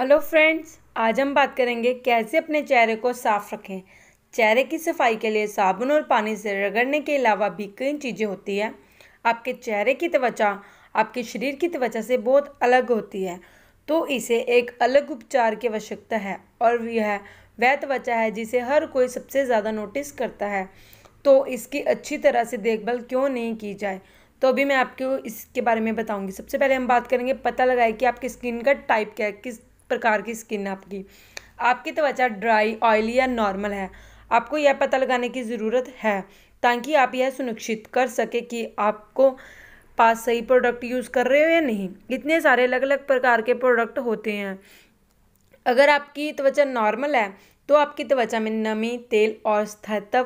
hello friends आज हम बात करेंगे कैसे अपने चेहरे को साफ रखें चेहरे की सफाई के लिए साबुन और पानी से रगड़ने के अलावा भी कई चीज़ें होती हैं आपके चेहरे की त्वचा आपके शरीर की त्वचा से बहुत अलग होती है तो इसे एक अलग उपचार की आवश्यकता है और यह वह त्वचा है जिसे हर कोई सबसे ज़्यादा नोटिस करता है तो इसकी अच्छी तरह से देखभाल क्यों नहीं की जाए तो अभी मैं आपको इसके बारे में बताऊंगी सबसे पहले हम बात करेंगे पता लगाए कि आपकी स्किन का टाइप क्या है किस प्रकार की स्किन आपकी आपकी त्वचा ड्राई ऑयली या नॉर्मल है आपको यह पता लगाने की ज़रूरत है ताकि आप यह सुनिश्चित कर सकें कि आपको पास सही प्रोडक्ट यूज़ कर रहे हो या नहीं इतने सारे अलग अलग प्रकार के प्रोडक्ट होते हैं अगर आपकी त्वचा नॉर्मल है तो आपकी त्वचा में नमी तेल और स्थायित्व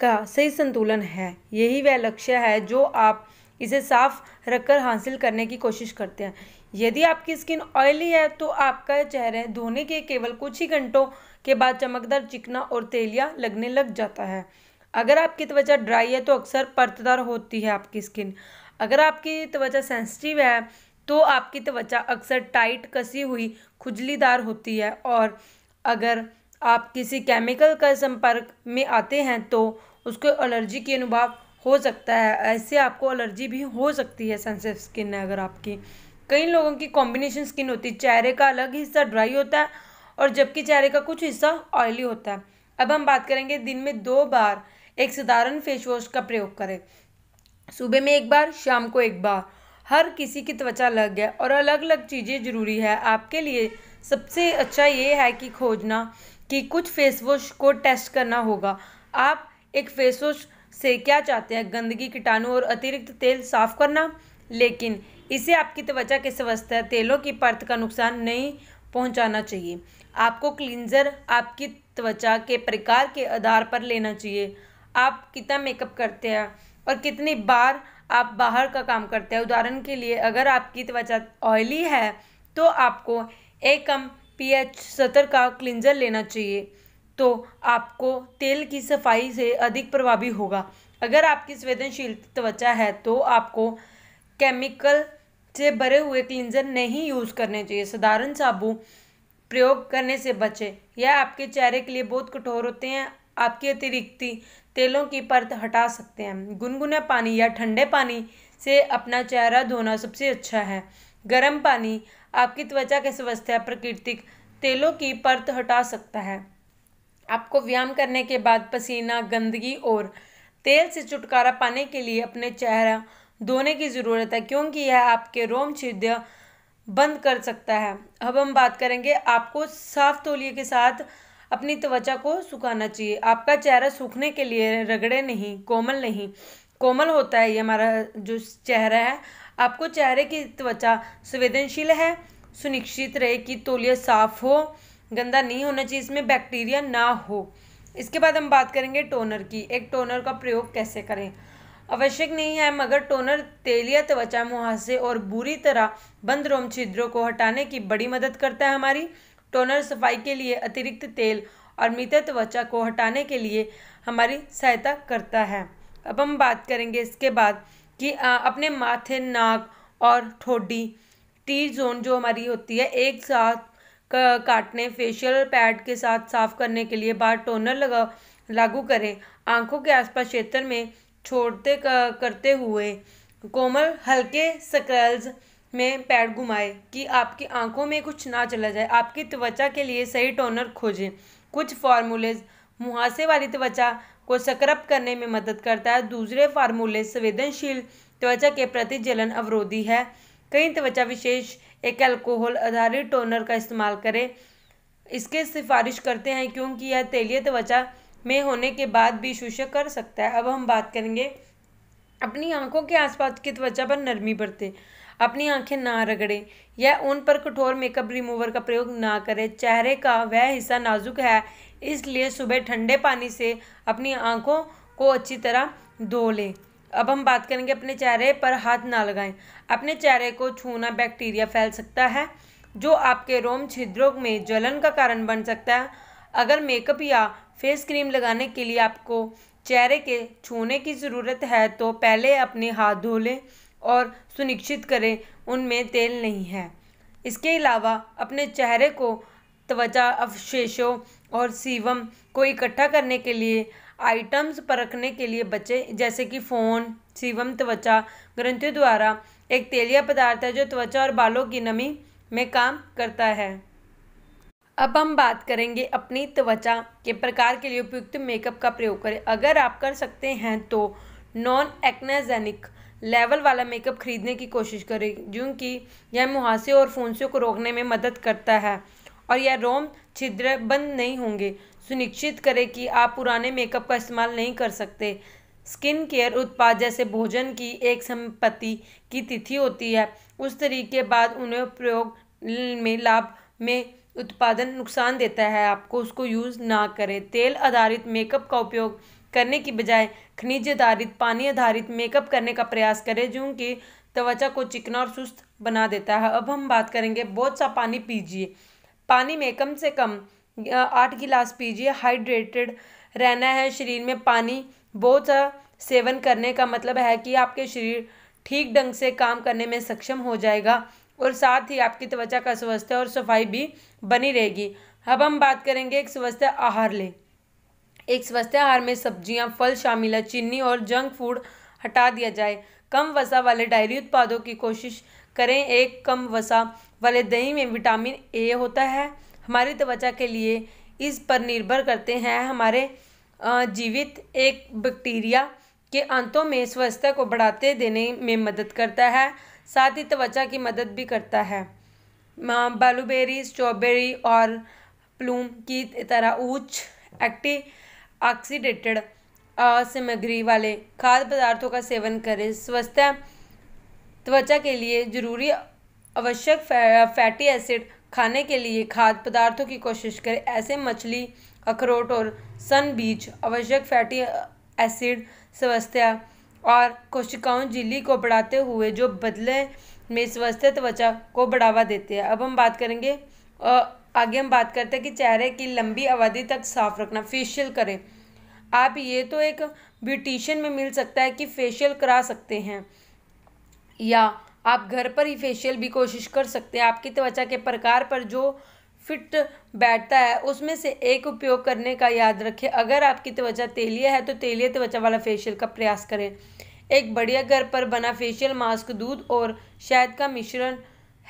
का सही संतुलन है यही वह लक्ष्य है जो आप इसे साफ रखकर हासिल करने की कोशिश करते हैं यदि आपकी स्किन ऑयली है तो आपका चेहरा धोने के केवल कुछ ही घंटों के बाद चमकदार चिकना और तेलिया लगने लग जाता है अगर आपकी त्वचा ड्राई है तो अक्सर परतदार होती है आपकी स्किन अगर आपकी त्वचा सेंसिटिव है तो आपकी त्वचा अक्सर टाइट कसी हुई खुजलीदार होती है और अगर आप किसी केमिकल का संपर्क में आते हैं तो उसको एलर्जी के अनुभव हो सकता है ऐसे आपको एलर्जी भी हो सकती है सेंसिटिव स्किन है अगर आपकी कई लोगों की कॉम्बिनेशन स्किन होती है चेहरे का अलग हिस्सा ड्राई होता है और जबकि चेहरे का कुछ हिस्सा ऑयली होता है अब हम बात करेंगे दिन में दो बार एक साधारण फेस वॉश का प्रयोग करें सुबह में एक बार शाम को एक बार हर किसी की त्वचा अलग है और अलग अलग चीज़ें ज़रूरी है आपके लिए सबसे अच्छा ये है कि खोजना कि कुछ फेस वॉश को टेस्ट करना होगा आप एक फेस वॉश से क्या चाहते हैं गंदगी कीटाणु और अतिरिक्त तेल साफ़ करना लेकिन इसे आपकी तो त्वचा के स्वास्थ्य तेलों की परत का नुकसान नहीं पहुंचाना चाहिए आपको क्लिनजर आपकी त्वचा के प्रकार के आधार पर लेना चाहिए आप कितना मेकअप करते हैं और कितनी बार आप बाहर का काम करते हैं उदाहरण के लिए अगर आपकी त्वचा ऑयली है तो आपको एक पी पीएच सतर का क्लिनजर लेना चाहिए तो आपको तेल की सफाई से अधिक प्रभावी होगा अगर आपकी संवेदनशील त्वचा है तो आपको केमिकल से भरे हुए क्लिंजर नहीं यूज़ करने चाहिए साधारण साबुन प्रयोग करने से बचे यह आपके चेहरे के लिए बहुत कठोर होते हैं आपके अतिरिक्त तेलों की परत हटा सकते हैं गुनगुने पानी या ठंडे पानी से अपना चेहरा धोना सबसे अच्छा है गर्म पानी आपकी त्वचा के स्वास्थ्य प्राकृतिक तेलों की परत हटा सकता है आपको व्यायाम करने के बाद पसीना गंदगी और तेल से छुटकारा पाने के लिए अपने चेहरा धोने की ज़रूरत है क्योंकि यह आपके रोम छिद्य बंद कर सकता है अब हम बात करेंगे आपको साफ तौलिए के साथ अपनी त्वचा को सुखाना चाहिए आपका चेहरा सूखने के लिए रगड़े नहीं कोमल नहीं कोमल होता है ये हमारा जो चेहरा है आपको चेहरे की त्वचा संवेदनशील है सुनिश्चित रहे कि तौलिया साफ हो गंदा नहीं होना चाहिए इसमें बैक्टीरिया ना हो इसके बाद हम बात करेंगे टोनर की एक टोनर का प्रयोग कैसे करें आवश्यक नहीं है मगर टोनर तेलिया त्वचा मुहासे और बुरी तरह बंद रोम छिद्रों को हटाने की बड़ी मदद करता है हमारी टोनर सफाई के लिए अतिरिक्त तेल और मित्र त्वचा को हटाने के लिए हमारी सहायता करता है अब हम बात करेंगे इसके बाद कि आ, अपने माथे नाक और ठोडी टी जोन जो हमारी होती है एक साथ काटने फेशियल पैड के साथ साफ करने के लिए बार टोनर लगा लागू करें आंखों के आसपास क्षेत्र में छोड़ते करते हुए कोमल हल्के सकल्स में पैर घुमाए कि आपकी आंखों में कुछ ना चला जाए आपकी त्वचा के लिए सही टोनर खोजें कुछ फार्मूलेज मुहासे वाली त्वचा को सक्रप करने में मदद करता है दूसरे फार्मूले संवेदनशील त्वचा के प्रति जलन अवरोधी है कई त्वचा विशेष एक अल्कोहल आधारित टोनर का इस्तेमाल करें इसके सिफारिश करते हैं क्योंकि यह तेलीय त्वचा में होने के बाद भी शोषक कर सकता है अब हम बात करेंगे अपनी आंखों के आसपास की त्वचा पर नरमी बरते अपनी आंखें ना रगड़ें या उन पर कठोर मेकअप रिमूवर का प्रयोग ना करें चेहरे का वह हिस्सा नाजुक है इसलिए सुबह ठंडे पानी से अपनी आंखों को अच्छी तरह धो लें अब हम बात करेंगे अपने चेहरे पर हाथ ना लगाएं अपने चेहरे को छूना बैक्टीरिया फैल सकता है जो आपके रोम छिद्रों में जलन का कारण बन सकता है अगर मेकअप या फेस क्रीम लगाने के लिए आपको चेहरे के छूने की ज़रूरत है तो पहले अपने हाथ धो लें और सुनिश्चित करें उनमें तेल नहीं है इसके अलावा अपने चेहरे को त्वचा अवशेषों और सीवम को इकट्ठा करने के लिए आइटम्स पर रखने के लिए बचें जैसे कि फ़ोन सीवम त्वचा ग्रंथियों द्वारा एक तेलिया पदार्थ है जो त्वचा और बालों की नमी में काम करता है अब हम बात करेंगे अपनी त्वचा के प्रकार के लिए उपयुक्त मेकअप का प्रयोग करें अगर आप कर सकते हैं तो नॉन एक्नाजेनिक लेवल वाला मेकअप खरीदने की कोशिश करें क्योंकि यह मुहासे और फुंसियों को रोकने में मदद करता है और यह रोम छिद्र बंद नहीं होंगे सुनिश्चित करें कि आप पुराने मेकअप का इस्तेमाल नहीं कर सकते स्किन केयर उत्पाद जैसे भोजन की एक संपत्ति की तिथि होती है उस तरीके बाद उन्हें प्रयोग में लाभ में उत्पादन नुकसान देता है आपको उसको यूज़ ना करें तेल आधारित मेकअप का उपयोग करने की बजाय खनिज आधारित पानी आधारित मेकअप करने का प्रयास करें जो कि त्वचा को चिकना और सुस्त बना देता है अब हम बात करेंगे बहुत सा पानी पीजिए पानी में कम से कम आठ गिलास पीजिए हाइड्रेटेड रहना है शरीर में पानी बहुत सा सेवन करने का मतलब है कि आपके शरीर ठीक ढंग से काम करने में सक्षम हो जाएगा और साथ ही आपकी त्वचा का स्वस्थ और सफाई भी बनी रहेगी अब हम बात करेंगे एक स्वस्थ आहार ले एक स्वस्थ आहार में सब्जियां फल शामिल है चीनी और जंक फूड हटा दिया जाए कम वसा वाले डायरी उत्पादों की कोशिश करें एक कम वसा वाले दही में विटामिन ए होता है हमारी त्वचा के लिए इस पर निर्भर करते हैं हमारे जीवित एक बैक्टीरिया के अंतों में स्वस्थता को बढ़ाते देने में मदद करता है साथ ही त्वचा की मदद भी करता है ब्लूबेरी स्ट्रॉबेरी और प्लूम की तरह उच्च एक्टिव ऑक्सीडेटेड सामग्री वाले खाद्य पदार्थों का सेवन करें स्वस्थ त्वचा के लिए जरूरी आवश्यक फै, फैटी एसिड खाने के लिए खाद्य पदार्थों की कोशिश करें ऐसे मछली अखरोट और सन बीज आवश्यक फैटी एसिड स्वस्थ और कोशिकाओं झिल्ली को बढ़ाते हुए जो बदले में स्वस्थ त्वचा को बढ़ावा देते हैं अब हम बात करेंगे आगे हम बात करते हैं कि चेहरे की लंबी अवधि तक साफ रखना फेशियल करें आप ये तो एक ब्यूटिशियन में मिल सकता है कि फेशियल करा सकते हैं या आप घर पर ही फेशियल भी कोशिश कर सकते हैं आपकी त्वचा के प्रकार पर जो फिट बैठता है उसमें से एक उपयोग करने का याद रखें अगर आपकी त्वचा तेलीय है तो तेलीय त्वचा वाला फेशियल का प्रयास करें एक बढ़िया घर पर बना फेशियल मास्क दूध और शहद का मिश्रण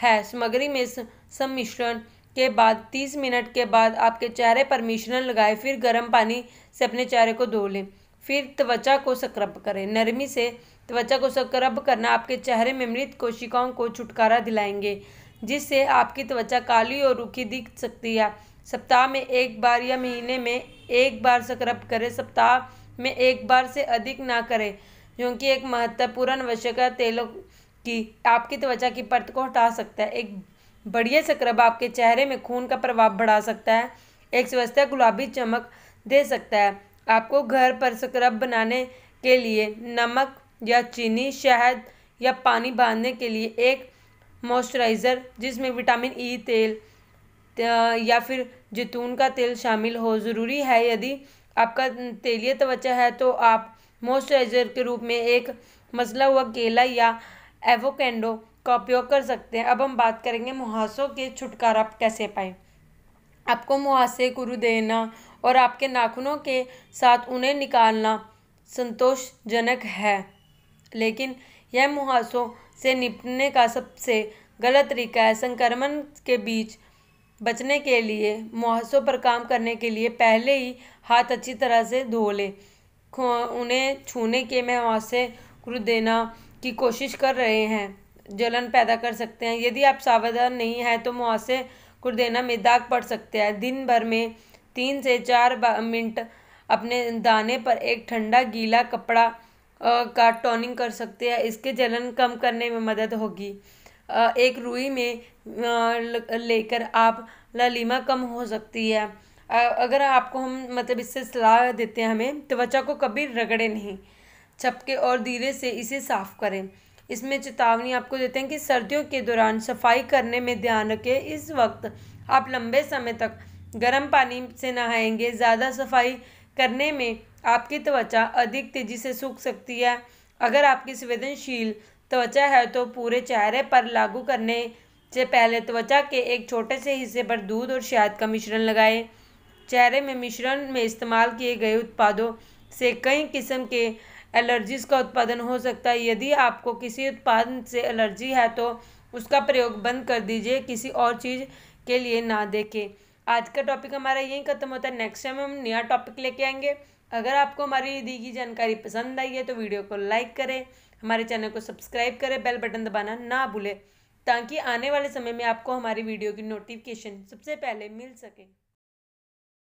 है सामग्री में सम्मिश्रण के बाद 30 मिनट के बाद आपके चेहरे पर मिश्रण लगाएं फिर गर्म पानी से अपने चेहरे को धो लें फिर त्वचा को स्क्रब करें नरमी से त्वचा को स्क्रब करना आपके चेहरे में मृत कोशिकाओं को छुटकारा दिलाएंगे जिससे आपकी त्वचा काली और रूखी दिख सकती है सप्ताह में एक बार या महीने में एक बार स्क्रब करें सप्ताह में एक बार से अधिक ना करें क्योंकि एक महत्वपूर्ण आवश्यक तेलों की आपकी त्वचा की परत को हटा सकता है एक बढ़िया स्क्रब आपके चेहरे में खून का प्रभाव बढ़ा सकता है एक स्वस्थ गुलाबी चमक दे सकता है आपको घर पर स्क्रब बनाने के लिए नमक या चीनी शहद या पानी बांधने के लिए एक मॉइस्चराइज़र जिसमें विटामिन ई e, तेल या फिर जैतून का तेल शामिल हो ज़रूरी है यदि आपका तेलीय त्वचा है तो आप मॉइस्चराइज़र के रूप में एक मसला हुआ केला या एवोकेंडो का उपयोग कर सकते हैं अब हम बात करेंगे मुहासों के छुटकारा आप कैसे पाएं आपको मुहासे कुरु देना और आपके नाखूनों के साथ उन्हें निकालना संतोषजनक है लेकिन यह मुहासों से निपटने का सबसे गलत तरीका है संक्रमण के बीच बचने के लिए मुहासों पर काम करने के लिए पहले ही हाथ अच्छी तरह से धो ले उन्हें छूने के में मुहासे क्रू देना की कोशिश कर रहे हैं जलन पैदा कर सकते हैं यदि आप सावधान नहीं हैं तो मुहासे कुर्देना में दाग पड़ सकते हैं दिन भर में तीन से चार मिनट अपने दाने पर एक ठंडा गीला कपड़ा का टोनिंग कर सकते हैं इसके जलन कम करने में मदद होगी एक रुई में लेकर आप ललीमा कम हो सकती है अगर आपको हम मतलब इससे सलाह देते हैं हमें त्वचा को कभी रगड़े नहीं छपके और धीरे से इसे साफ करें इसमें चेतावनी आपको देते हैं कि सर्दियों के दौरान सफाई करने में ध्यान रखें इस वक्त आप लंबे समय तक गर्म पानी से नहाएंगे ज़्यादा सफाई करने में आपकी त्वचा अधिक तेजी से सूख सकती है अगर आपकी संवेदनशील त्वचा है तो पूरे चेहरे पर लागू करने से पहले त्वचा के एक छोटे से हिस्से पर दूध और शहद का मिश्रण लगाएं चेहरे में मिश्रण में इस्तेमाल किए गए उत्पादों से कई किस्म के एलर्जीज का उत्पादन हो सकता है यदि आपको किसी उत्पाद से एलर्जी है तो उसका प्रयोग बंद कर दीजिए किसी और चीज़ के लिए ना देखें आज का टॉपिक हमारा यहीं खत्म होता है नेक्स्ट टाइम हम नया टॉपिक लेके आएंगे अगर आपको हमारी दी गई जानकारी पसंद आई है तो वीडियो को लाइक करें हमारे चैनल को सब्सक्राइब करें बेल बटन दबाना ना भूलें ताकि आने वाले समय में आपको हमारी वीडियो की नोटिफिकेशन सबसे पहले मिल सके